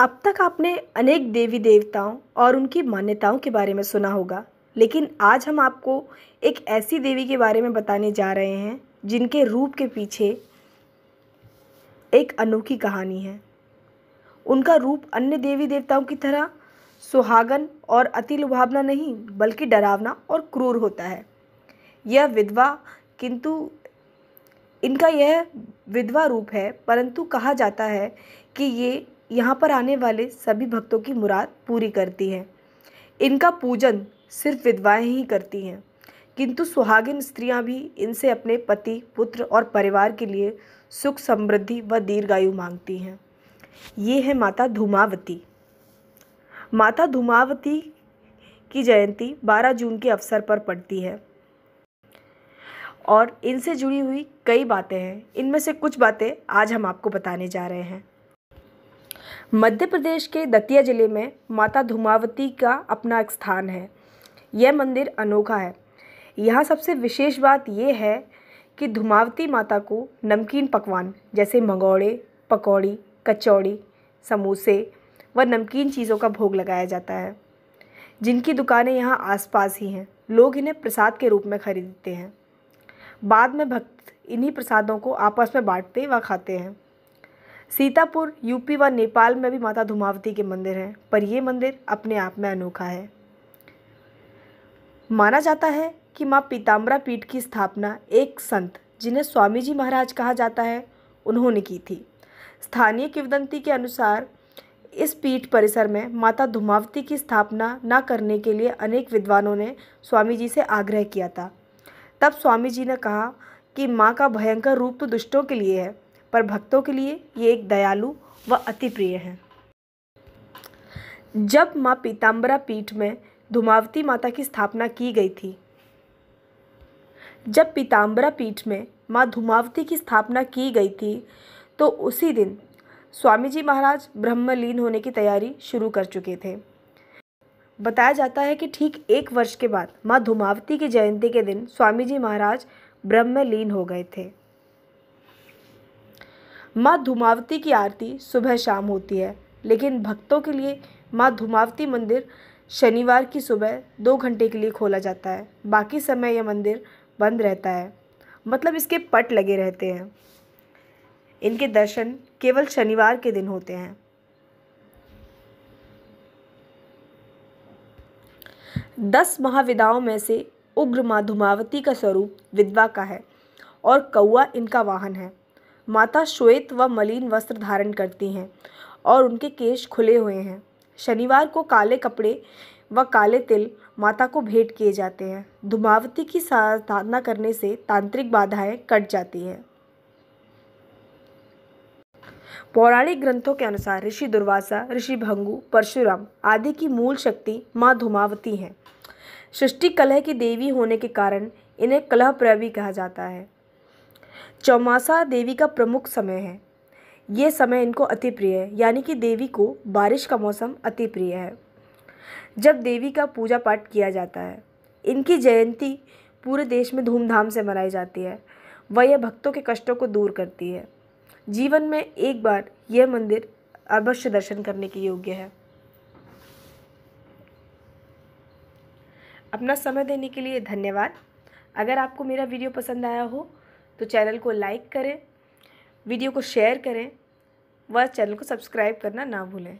अब तक आपने अनेक देवी देवताओं और उनकी मान्यताओं के बारे में सुना होगा लेकिन आज हम आपको एक ऐसी देवी के बारे में बताने जा रहे हैं जिनके रूप के पीछे एक अनोखी कहानी है उनका रूप अन्य देवी देवताओं की तरह सुहागन और अति लुभावना नहीं बल्कि डरावना और क्रूर होता है यह विधवा किंतु इनका यह विधवा रूप है परंतु कहा जाता है कि ये यहाँ पर आने वाले सभी भक्तों की मुराद पूरी करती है इनका पूजन सिर्फ विधवाएं ही करती हैं किंतु सुहागिन स्त्रियाँ भी इनसे अपने पति पुत्र और परिवार के लिए सुख समृद्धि व दीर्घायु मांगती हैं ये है माता धूमावती माता धूमावती की जयंती 12 जून के अवसर पर पड़ती है और इनसे जुड़ी हुई कई बातें हैं इनमें से कुछ बातें आज हम आपको बताने जा रहे हैं मध्य प्रदेश के दतिया ज़िले में माता धुमावती का अपना एक स्थान है यह मंदिर अनोखा है यहाँ सबसे विशेष बात यह है कि धुमावती माता को नमकीन पकवान जैसे मंगौड़े पकौड़ी कचौड़ी समोसे व नमकीन चीज़ों का भोग लगाया जाता है जिनकी दुकानें यहाँ आसपास ही हैं लोग इन्हें प्रसाद के रूप में खरीदते हैं बाद में भक्त इन्हीं प्रसादों को आपस में बांटते व खाते हैं सीतापुर यूपी व नेपाल में भी माता धुमावती के मंदिर हैं पर ये मंदिर अपने आप में अनोखा है माना जाता है कि माँ पीताम्बरा पीठ की स्थापना एक संत जिन्हें स्वामी जी महाराज कहा जाता है उन्होंने की थी स्थानीय किवदंती के अनुसार इस पीठ परिसर में माता धुमावती की स्थापना न करने के लिए अनेक विद्वानों ने स्वामी जी से आग्रह किया था तब स्वामी जी ने कहा कि माँ का भयंकर रूप तो दुष्टों के लिए है पर भक्तों के लिए ये एक दयालु व अति प्रिय है जब माँ पीताम्बरा पीठ में धुमावती माता की स्थापना की गई थी जब पीताम्बरा पीठ में माँ धुमावती की स्थापना की गई थी तो उसी दिन स्वामी जी महाराज ब्रह्मलीन होने की तैयारी शुरू कर चुके थे बताया जाता है कि ठीक एक वर्ष के बाद माँ धुमावती की जयंती के दिन स्वामी जी महाराज ब्रह्म लीन हो गए थे माँ धूमावती की आरती सुबह शाम होती है लेकिन भक्तों के लिए माँ धूमावती मंदिर शनिवार की सुबह दो घंटे के लिए खोला जाता है बाकी समय यह मंदिर बंद रहता है मतलब इसके पट लगे रहते हैं इनके दर्शन केवल शनिवार के दिन होते हैं दस महाविदाओं में से उग्र माँ धूमावती का स्वरूप विधवा का है और कौआ इनका वाहन है माता श्वेत व मलिन वस्त्र धारण करती हैं और उनके केश खुले हुए हैं शनिवार को काले कपड़े व काले तिल माता को भेंट किए जाते हैं धुमावती की साधना करने से तांत्रिक बाधाएं कट जाती हैं पौराणिक ग्रंथों के अनुसार ऋषि दुर्वासा ऋषि भंगु परशुराम आदि की मूल शक्ति माँ धुमावती हैं सृष्टि कलह की देवी होने के कारण इन्हें कलह प्रवी कहा जाता है चौमासा देवी का प्रमुख समय है ये समय इनको अति प्रिय है यानी कि देवी को बारिश का मौसम अति प्रिय है जब देवी का पूजा पाठ किया जाता है इनकी जयंती पूरे देश में धूमधाम से मनाई जाती है वह यह भक्तों के कष्टों को दूर करती है जीवन में एक बार यह मंदिर अवश्य दर्शन करने के योग्य है अपना समय देने के लिए धन्यवाद अगर आपको मेरा वीडियो पसंद आया हो तो चैनल को लाइक करें वीडियो को शेयर करें व चैनल को सब्सक्राइब करना ना भूलें